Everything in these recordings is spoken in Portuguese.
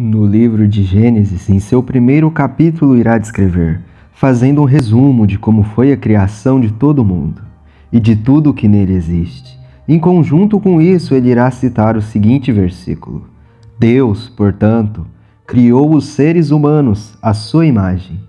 No livro de Gênesis, em seu primeiro capítulo, irá descrever, fazendo um resumo de como foi a criação de todo o mundo e de tudo o que nele existe. Em conjunto com isso, ele irá citar o seguinte versículo: Deus, portanto, criou os seres humanos à sua imagem.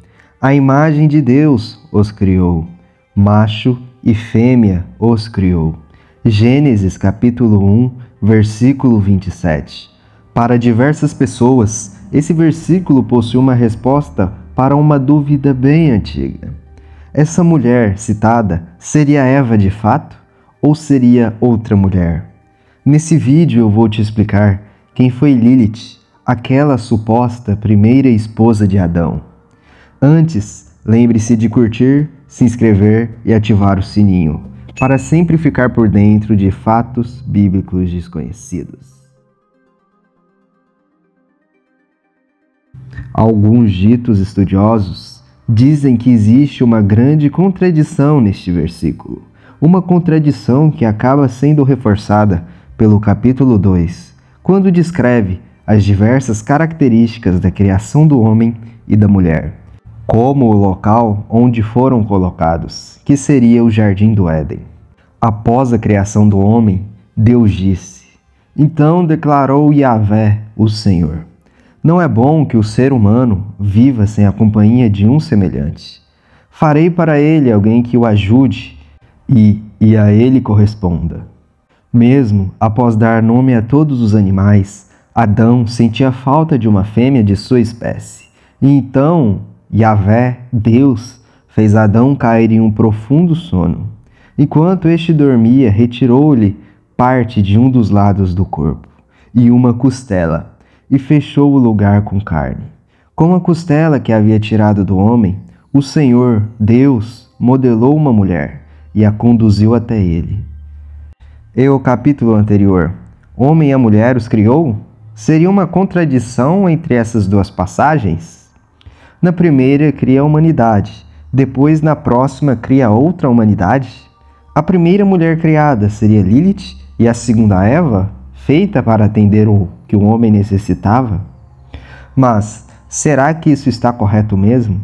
A imagem de Deus os criou, macho e fêmea os criou. Gênesis capítulo 1, versículo 27. Para diversas pessoas, esse versículo possui uma resposta para uma dúvida bem antiga. Essa mulher citada seria Eva de fato ou seria outra mulher? Nesse vídeo eu vou te explicar quem foi Lilith, aquela suposta primeira esposa de Adão. Antes, lembre-se de curtir, se inscrever e ativar o sininho para sempre ficar por dentro de fatos bíblicos desconhecidos. Alguns ditos estudiosos dizem que existe uma grande contradição neste versículo, uma contradição que acaba sendo reforçada pelo capítulo 2, quando descreve as diversas características da criação do homem e da mulher, como o local onde foram colocados, que seria o jardim do Éden. Após a criação do homem, Deus disse: Então declarou Yahvé, o Senhor: não é bom que o ser humano viva sem a companhia de um semelhante. Farei para ele alguém que o ajude e, e a ele corresponda. Mesmo após dar nome a todos os animais, Adão sentia falta de uma fêmea de sua espécie. E então, Yahvé, Deus, fez Adão cair em um profundo sono. Enquanto este dormia, retirou-lhe parte de um dos lados do corpo e uma costela e fechou o lugar com carne. Com a costela que havia tirado do homem, o Senhor, Deus, modelou uma mulher e a conduziu até ele. E o capítulo anterior, homem e a mulher os criou? Seria uma contradição entre essas duas passagens? Na primeira, cria a humanidade, depois, na próxima, cria outra humanidade? A primeira mulher criada seria Lilith e a segunda Eva, feita para atender o que um homem necessitava? Mas será que isso está correto mesmo?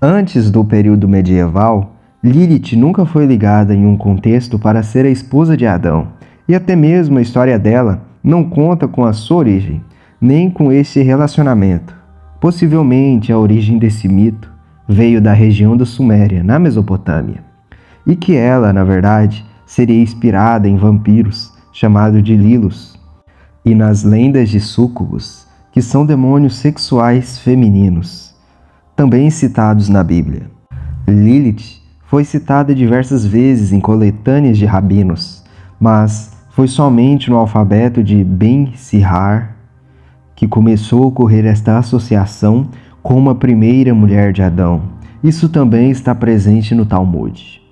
Antes do período medieval, Lilith nunca foi ligada em um contexto para ser a esposa de Adão, e até mesmo a história dela não conta com a sua origem, nem com esse relacionamento. Possivelmente a origem desse mito veio da região da Suméria, na Mesopotâmia, e que ela, na verdade, seria inspirada em vampiros, chamado de Lilos, e nas lendas de súcubos, que são demônios sexuais femininos, também citados na Bíblia. Lilith foi citada diversas vezes em coletâneas de rabinos, mas foi somente no alfabeto de Ben-Sihar que começou a ocorrer esta associação com a primeira mulher de Adão. Isso também está presente no Talmud.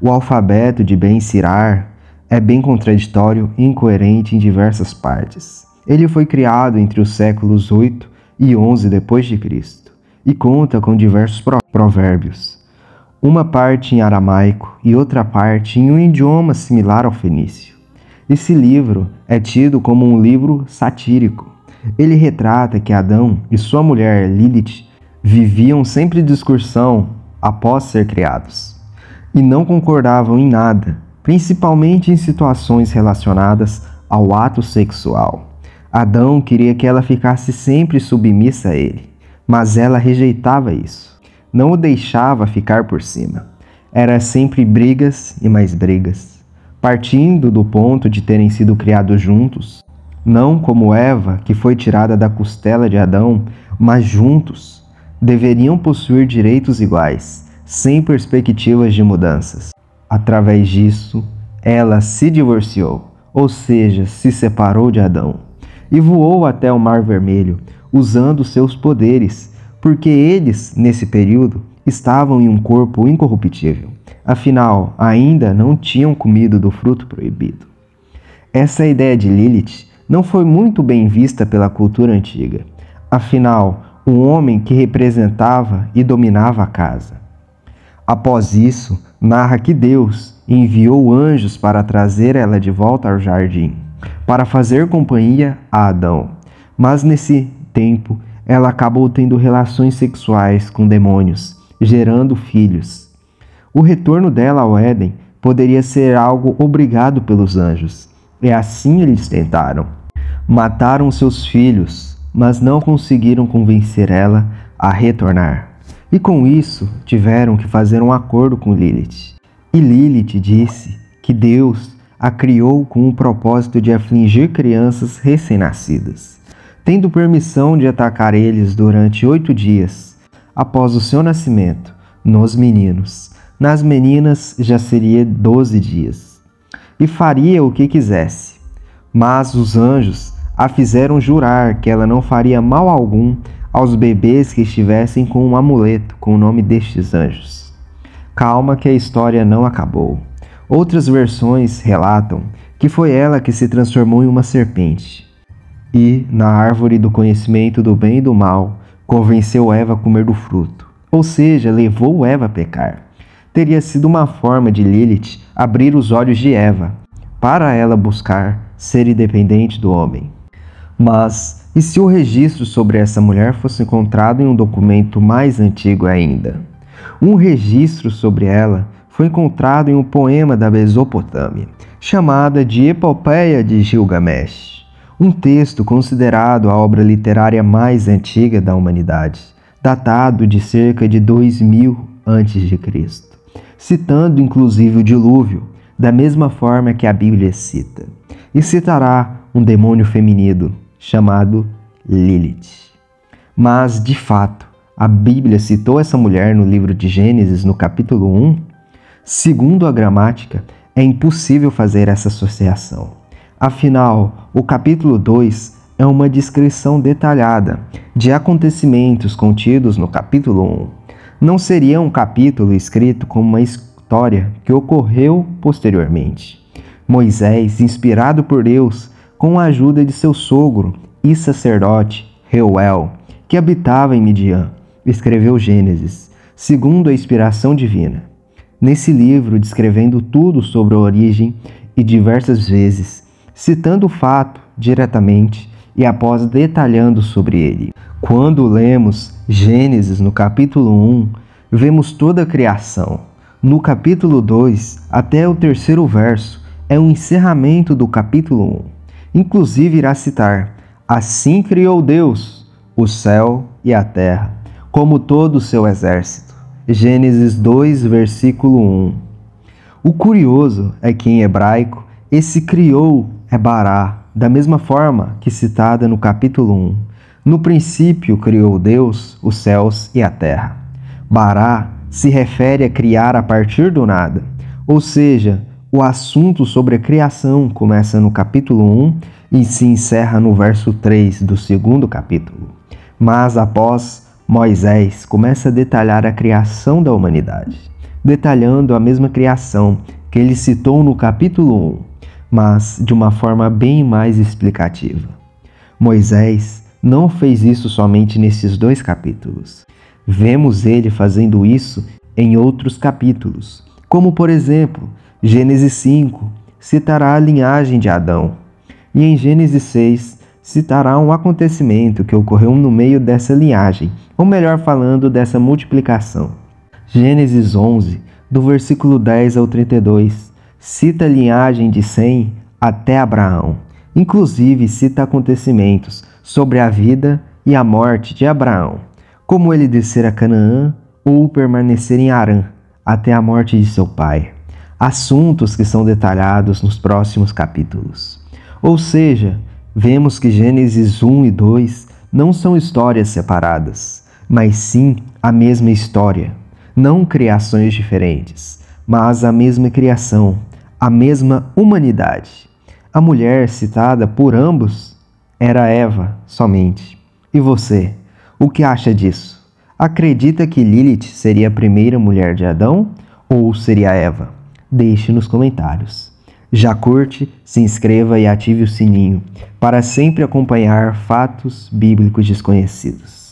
O alfabeto de Ben-Sirar é bem contraditório e incoerente em diversas partes. Ele foi criado entre os séculos 8 e 11 depois de Cristo e conta com diversos provérbios, uma parte em aramaico e outra parte em um idioma similar ao fenício. Esse livro é tido como um livro satírico. Ele retrata que Adão e sua mulher Lilith viviam sempre discussão após ser criados e não concordavam em nada principalmente em situações relacionadas ao ato sexual. Adão queria que ela ficasse sempre submissa a ele, mas ela rejeitava isso. Não o deixava ficar por cima. Era sempre brigas e mais brigas, partindo do ponto de terem sido criados juntos, não como Eva, que foi tirada da costela de Adão, mas juntos. Deveriam possuir direitos iguais, sem perspectivas de mudanças. Através disso, ela se divorciou, ou seja, se separou de Adão, e voou até o Mar Vermelho, usando seus poderes, porque eles, nesse período, estavam em um corpo incorruptível. Afinal, ainda não tinham comido do fruto proibido. Essa ideia de Lilith não foi muito bem vista pela cultura antiga. Afinal, um homem que representava e dominava a casa. Após isso, narra que Deus enviou anjos para trazer ela de volta ao jardim, para fazer companhia a Adão. Mas nesse tempo, ela acabou tendo relações sexuais com demônios, gerando filhos. O retorno dela ao Éden poderia ser algo obrigado pelos anjos. É assim eles tentaram. Mataram seus filhos, mas não conseguiram convencer ela a retornar. E com isso, tiveram que fazer um acordo com Lilith. E Lilith disse que Deus a criou com o propósito de afligir crianças recém-nascidas, tendo permissão de atacar eles durante oito dias após o seu nascimento, nos meninos. Nas meninas já seria doze dias. E faria o que quisesse. Mas os anjos a fizeram jurar que ela não faria mal algum aos bebês que estivessem com um amuleto com o nome destes anjos. Calma que a história não acabou. Outras versões relatam que foi ela que se transformou em uma serpente e, na árvore do conhecimento do bem e do mal, convenceu Eva a comer do fruto, ou seja, levou Eva a pecar. Teria sido uma forma de Lilith abrir os olhos de Eva, para ela buscar ser independente do homem. Mas e se o registro sobre essa mulher fosse encontrado em um documento mais antigo ainda? Um registro sobre ela foi encontrado em um poema da Mesopotâmia, chamada de Epopeia de Gilgamesh, um texto considerado a obra literária mais antiga da humanidade, datado de cerca de 2000 a.C., citando inclusive o dilúvio, da mesma forma que a Bíblia cita, e citará um demônio feminino chamado Lilith. Mas, de fato, a Bíblia citou essa mulher no livro de Gênesis, no capítulo 1. Segundo a gramática, é impossível fazer essa associação. Afinal, o capítulo 2 é uma descrição detalhada de acontecimentos contidos no capítulo 1. Não seria um capítulo escrito como uma história que ocorreu posteriormente. Moisés, inspirado por Deus, com a ajuda de seu sogro e sacerdote Reuel, que habitava em Midian. Escreveu Gênesis, segundo a inspiração divina. Nesse livro, descrevendo tudo sobre a origem e diversas vezes, citando o fato diretamente e após detalhando sobre ele. Quando lemos Gênesis no capítulo 1, vemos toda a criação. No capítulo 2, até o terceiro verso, é o encerramento do capítulo 1. Inclusive irá citar: Assim criou Deus o céu e a terra, como todo o seu exército. Gênesis 2, versículo 1. O curioso é que em hebraico esse criou é bará, da mesma forma que citada no capítulo 1. No princípio criou Deus os céus e a terra. Bará se refere a criar a partir do nada, ou seja, o assunto sobre a criação começa no capítulo 1 e se encerra no verso 3 do segundo capítulo. Mas após, Moisés começa a detalhar a criação da humanidade, detalhando a mesma criação que ele citou no capítulo 1, mas de uma forma bem mais explicativa. Moisés não fez isso somente nesses dois capítulos. Vemos ele fazendo isso em outros capítulos, como por exemplo, Gênesis 5 citará a linhagem de Adão. E em Gênesis 6 citará um acontecimento que ocorreu no meio dessa linhagem, ou melhor falando, dessa multiplicação. Gênesis 11, do versículo 10 ao 32, cita a linhagem de Sem até Abraão. Inclusive cita acontecimentos sobre a vida e a morte de Abraão, como ele descer a Canaã ou permanecer em Harã até a morte de seu pai assuntos que são detalhados nos próximos capítulos. Ou seja, vemos que Gênesis 1 e 2 não são histórias separadas, mas sim a mesma história, não criações diferentes, mas a mesma criação, a mesma humanidade. A mulher citada por ambos era Eva somente. E você, o que acha disso? Acredita que Lilith seria a primeira mulher de Adão ou seria Eva? deixe nos comentários. Já curte, se inscreva e ative o sininho para sempre acompanhar fatos bíblicos desconhecidos.